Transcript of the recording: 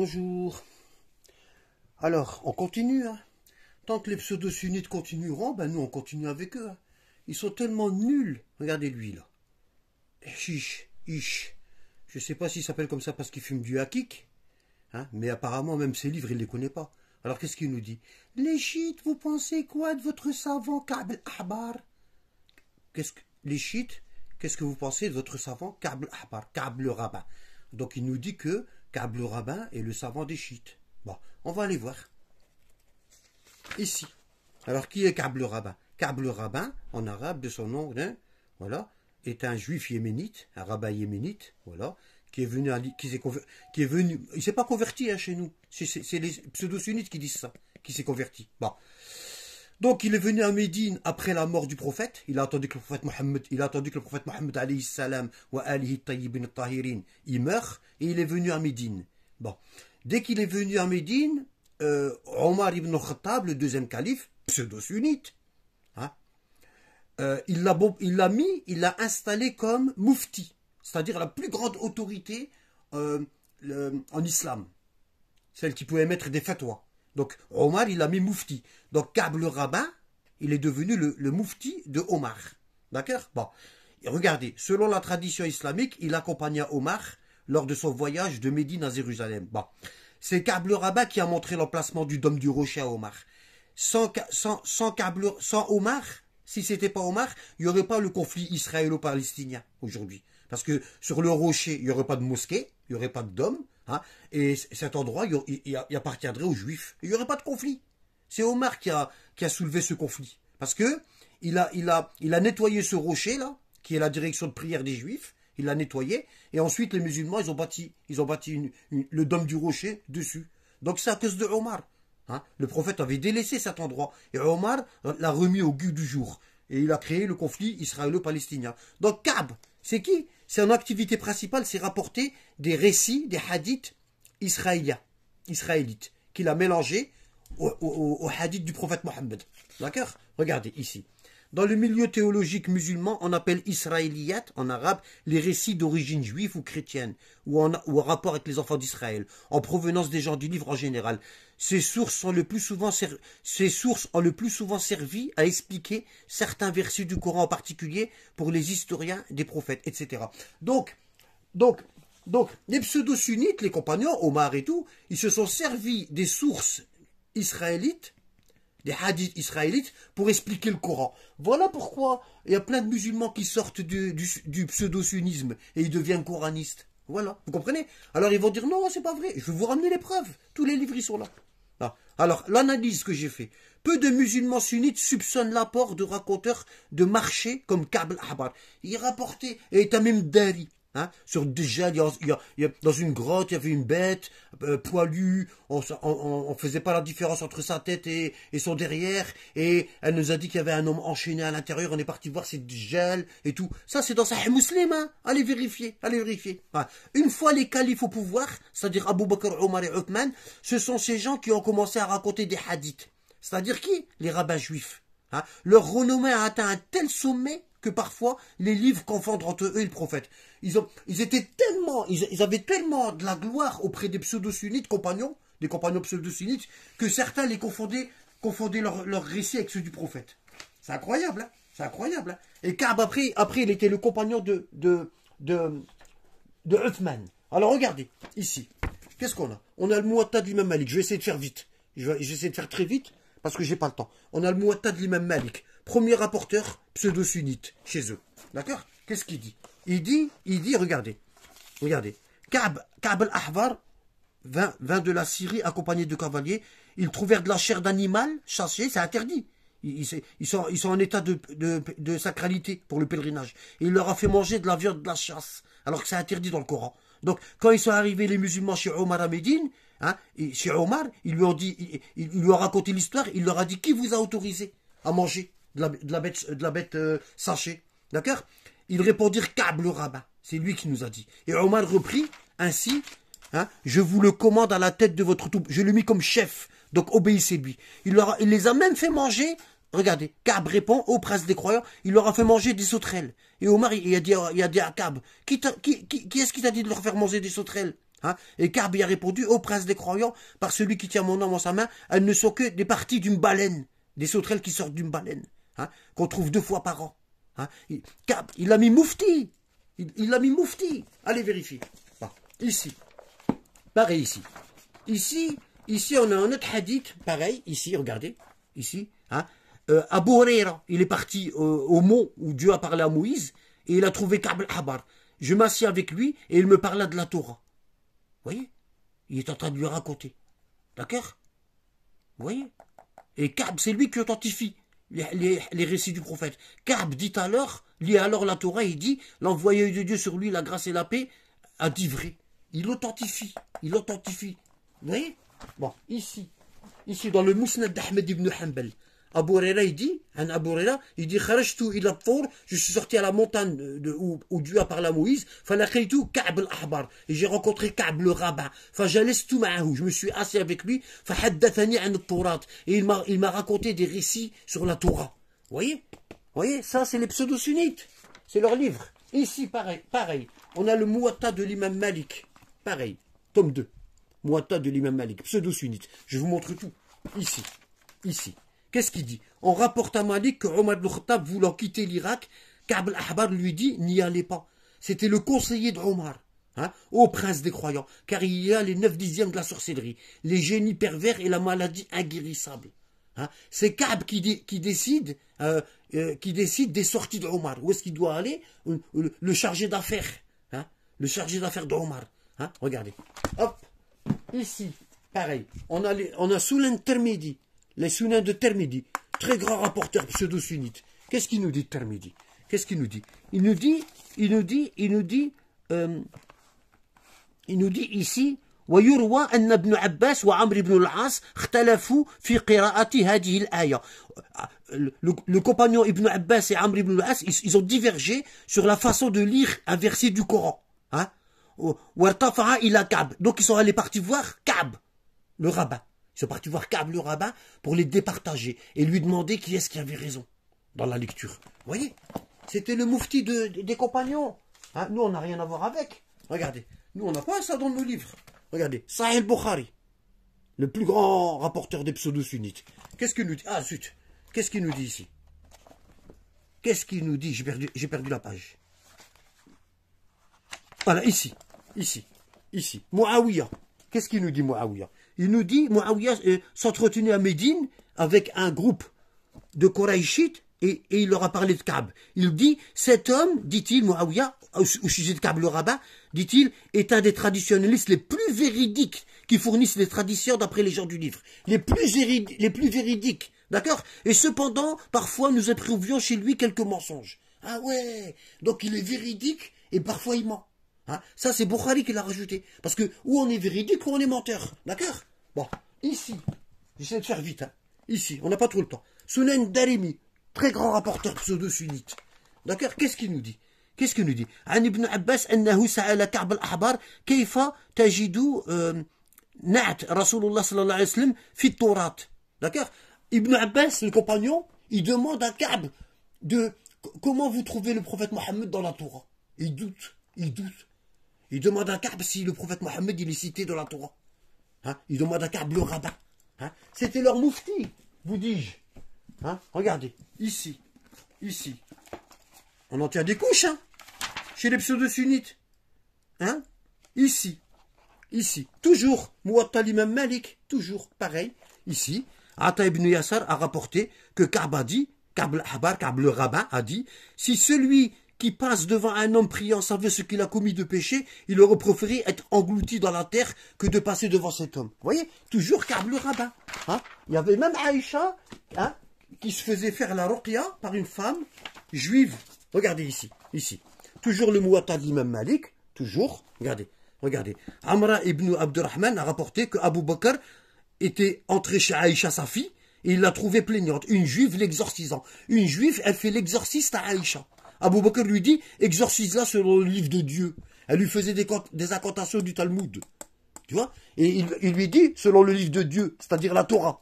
Bonjour. Alors, on continue. Hein. Tant que les pseudo-sunnites continueront, ben nous on continue avec eux. Hein. Ils sont tellement nuls. Regardez lui là. Chiche, ish. Je sais pas s'il s'appelle comme ça parce qu'il fume du hakik. Hein, mais apparemment, même ses livres, il les connaît pas. Alors qu'est-ce qu'il nous dit Les chiites, vous pensez quoi de votre savant Kabl qu'est-ce que, Les chiites, qu'est-ce que vous pensez de votre savant Kab al-Ahbar, rabat Donc il nous dit que câble rabbin est le savant des chiites. Bon, on va aller voir. Ici. Alors, qui est câble rabbin rabbin, en arabe, de son nom, hein, voilà, est un juif yéménite, un rabbin yéménite, voilà, qui est venu, à, qui s'est est venu, il s'est pas converti hein, chez nous. C'est les pseudo-sunnites qui disent ça, qui s'est converti. Bon. Donc il est venu à Médine après la mort du prophète. Il a attendu que le prophète Mohammed, il a attendu que le prophète Mohammed alayhi salam wa alihi tayyibin tahirin, il meurt et il est venu à Médine. Bon, dès qu'il est venu à Médine, euh, Omar ibn Khattab, le deuxième calife, pseudo-sunnite, hein, euh, il l'a mis, il l'a installé comme mufti, c'est-à-dire la plus grande autorité euh, en islam, celle qui pouvait émettre des fatwas. Donc Omar, il a mis Moufti. Donc Kab le rabbin, il est devenu le, Moufti de Omar. D'accord Bon. Et regardez, selon la tradition islamique, il accompagna Omar lors de son voyage de Médine à Jérusalem. Bon. C'est Kab le qui a montré l'emplacement du dôme du rocher à Omar. Sans, sans, sans, sans Omar, si c'était pas Omar, il n'y aurait pas le conflit israélo-palestinien aujourd'hui. Parce que sur le rocher, il n'y aurait pas de mosquée il n'y aurait pas de hein, et cet endroit, il, appartiendrait aux Juifs. Il n'y aurait pas de conflit. C'est Omar qui a, soulevé ce conflit. Parce que il a, il a, il a nettoyé ce rocher, là, qui est la direction de prière des Juifs, il l'a nettoyé, et ensuite les musulmans, ils ont bâti, ils ont bâti le dôme du rocher dessus. Donc c'est à cause de Omar. Hein. Le prophète avait délaissé cet endroit, et Omar l'a remis au goût du jour, et il a créé le conflit israélo-palestinien. Donc Kab, c'est qui son activité principale, c'est rapporter des récits, des hadiths israéliens, israélites, qu'il a mélangés aux hadiths du prophète Mohammed. D'accord Regardez ici. Dans le milieu théologique musulman, on appelle israéliyat en arabe les récits d'origine juive ou chrétienne, ou en, rapport avec les enfants d'Israël, en provenance des gens du livre en général. Ces sources, sont le plus souvent ces sources ont le plus souvent servi à expliquer certains versets du Coran en particulier pour les historiens des prophètes, etc. Donc, donc, donc, les pseudo-sunnites, les compagnons, Omar et tout, ils se sont servis des sources israélites les hadiths israélites pour expliquer le Coran. Voilà pourquoi il y a plein de musulmans qui sortent du, pseudo-sunnisme et ils deviennent coranistes. Voilà, vous comprenez Alors ils vont dire non, c'est pas vrai, je vais vous ramener les preuves. Tous les livres, ils sont là. Ah. Alors, l'analyse que j'ai faite. Peu de musulmans sunnites soupçonnent l'apport de raconteurs de marché comme Kab al Il rapportait, et même Dari, Hein, sur déjà il il y a, dans une grotte il y avait une bête euh, poilue on, ne faisait pas la différence entre sa tête et, son derrière et elle nous a dit qu'il y avait un homme enchaîné à l'intérieur on est parti voir c'est gel et tout ça c'est dans Sahih Muslim hein. allez vérifier allez vérifier une fois les califes au pouvoir c'est-à-dire Abu Bakr Omar et Uthman ce sont ces gens qui ont commencé à raconter des hadiths c'est-à-dire qui les rabbins juifs hein. leur renommée a atteint un tel sommet que parfois les livres confondent entre eux et le prophète. Ils, étaient tellement, ils, avaient tellement de la gloire auprès des pseudo-sunnites compagnons, des compagnons pseudo-sunnites, que certains les confondaient, confondaient leur, leur récit avec ceux du prophète. C'est incroyable, hein. c'est incroyable. Hein. et Kab après, il était le compagnon de, de, de, de Alors regardez, ici, qu'est-ce qu'on a On a le Muatta de l'imam Malik. Je vais essayer de faire vite. Je vais, essayer de faire très vite parce que j'ai pas le temps. On a le Mouatta de l'imam Malik premier rapporteur pseudo-sunnite chez eux. D'accord Qu'est-ce qu'il dit Il dit, il dit, regardez, regardez, Ka'b, al-Ahvar vint, de la Syrie accompagné de cavaliers, ils trouvèrent de la chair d'animal chassé, c'est interdit. Ils, sont, ils, sont, en état de, sacralité pour le pèlerinage. il leur a fait manger de la viande de la chasse, alors que c'est interdit dans le Coran. Donc, quand ils sont arrivés, les musulmans, chez Omar à Médine, hein, chez Omar, ils lui ont dit, il, lui a raconté l'histoire, il leur a dit, qui vous a autorisé à manger de la, bête, de la bête euh, D'accord Ils répondirent Kab le rabbin. C'est lui qui nous a dit. Et Omar reprit ainsi hein, Je vous le commande à la tête de votre troupe. Je l'ai mis comme chef. Donc obéissez-lui. Il, il les a même fait manger. Regardez, Cab répond au prince des croyants Il leur a fait manger des sauterelles. Et Omar, il a dit, il a dit à Cab, Qui, est-ce qui t'a dit de leur faire manger des sauterelles hein et Kab y a répondu au prince des croyants, par celui qui tient mon âme en sa main, elles ne sont que des parties d'une baleine, des sauterelles qui sortent d'une baleine. Hein, qu'on trouve deux fois par an. Hein. Il, a mis Moufti. Il l'a mis Moufti. Allez vérifier. ici. Pareil ici. Ici, ici, on a un autre hadith. Pareil, ici, regardez. Ici. Hein. Euh, Abu il est parti euh, au mont où Dieu a parlé à Moïse et il a trouvé Ka'b al-Habar. Je m'assis avec lui et il me parla de la Torah. Vous voyez Il est en train de lui raconter. D'accord Vous voyez Et Ka'b, c'est lui qui authentifie les, récits du prophète. Ka'b dit alors, lit alors la Torah, il dit, l'envoyé de Dieu sur lui, la grâce et la paix, a dit vrai. Il authentifie, il authentifie. Vous voyez Bon, ici, ici dans le Mousnad d'Ahmed ibn Hanbal, Abu il dit, un il je suis sorti à la montagne où, Dieu a parlé à Moïse, et j'ai rencontré Ka'b le Rabat, je me suis assis avec lui, et il m'a, il m'a raconté des récits sur la Torah. Vous voyez? voyez? Ça, c'est les pseudo-sunnites. C'est leur livre. Ici, pareil, pareil. On a le Mouata de l'imam Malik. Pareil. Tome 2. Mouata de l'imam Malik. Pseudo-sunnite. Je vous montre tout. Ici. Ici. Qu'est-ce qu'il dit On rapporte à Malik que Omar al Khattab voulant quitter l'Irak, Ka'b al-Ahbar lui dit n'y allez pas. C'était le conseiller d'Omar. Hein, ô prince des croyants, car il y a les neuf dixièmes de la sorcellerie, les génies pervers et la maladie inguérissable. Hein. c'est Kab qui, décide, euh, euh, qui décide des sorties de Où est-ce qu'il doit aller euh, le, chargé d'affaires. Hein, le chargé d'affaires d'Omar. Omar. Hein. regardez. Hop. Ici, pareil. On a, on a sous l'intermédiaire les sunnites de Termidi, très grand rapporteur pseudo-sunnite. Qu'est-ce qu'il nous dit Termidi Qu'est-ce qu'il nous dit Il nous dit, il nous dit, il nous dit, euh, il nous dit ici, ويروى أن ابن عباس وعمر بن العاص اختلفوا في قراءة هذه الآية le, compagnon Ibn Abbas et Amr Ibn al-As ils, ont divergé sur la façon de lire un verset du Coran hein? donc ils sont allés partir voir Kab, le rabbin ils sont partis voir câble le rabbin pour les départager et lui demander qui est-ce qui avait raison dans la lecture. Vous voyez C'était le moufti des compagnons. Hein, nous, on n'a rien à voir avec. Regardez. Nous, on n'a pas ça dans nos livres. Regardez. Sahel Boukhari, le plus grand rapporteur des pseudo-sunnites. Qu'est-ce qu'il nous dit Ah, zut Qu'est-ce qu'il nous dit ici Qu'est-ce qu'il nous dit J'ai perdu, perdu la page. Voilà, ici. Ici. Ici. Muawiyah. Qu'est-ce qu'il nous dit, Muawiyah il nous dit, Mouaouya euh, s'entretenait à Médine avec un groupe de Koraïchites et, il leur a parlé de Kab. Il dit, cet homme, dit-il, Mouaouya, au, sujet de Kab le rabat, dit-il, est un des traditionnalistes les plus véridiques qui fournissent les traditions d'après les gens du livre. Les plus, les plus véridiques, d'accord Et cependant, parfois, nous éprouvions chez lui quelques mensonges. Ah ouais Donc il est véridique et parfois il ment. Hein ça, c'est Boukhari qui l'a rajouté. Parce que ou on est véridique ou on est menteur. D'accord Bon, ici, j'essaie de faire vite. Hein. Ici, on n'a pas trop le temps. Sunan Darimi, très grand rapporteur pseudo-sunnite. D'accord Qu'est-ce qu'il nous dit Qu'est-ce qu'il nous dit D'accord Ibn Abbas, le compagnon, il demande à Ka'b de comment vous trouvez le prophète Mohammed dans la Torah. Il doute, il doute. Il demande à Ka'b si le prophète Mohammed il est cité dans la Torah. Hein, ils ont câble rabat. Hein C'était leur moufti, vous dis-je. Hein Regardez, ici, ici. On en tient des couches, hein Chez les pseudo-sunnites. Hein Ici, ici. Toujours, Mouatta Malik, toujours pareil. Ici, Ata ibn Yassar a rapporté que Kabadi, dit, Habar, le a dit, si celui qui passe devant un homme priant savait ce qu'il a commis de péché, il aurait préféré être englouti dans la terre que de passer devant cet homme. Vous voyez Toujours car le rabbin. Hein il y avait même Aïcha hein, qui se faisait faire la ruqya par une femme juive. Regardez ici, ici. Toujours le mot d'Imam Malik, toujours. Regardez, regardez. Amra ibn Abdurrahman a rapporté que Abu Bakr était entré chez Aïcha, sa fille, et il l'a trouvée plaignante. Une juive l'exorcisant. Une juive, elle fait l'exorciste à Aïcha. Abou Bakr lui dit, exorcise-la selon le livre de Dieu. Elle lui faisait des, incantations du Talmud. Tu vois Et il, lui dit, selon le livre de Dieu, c'est-à-dire la Torah.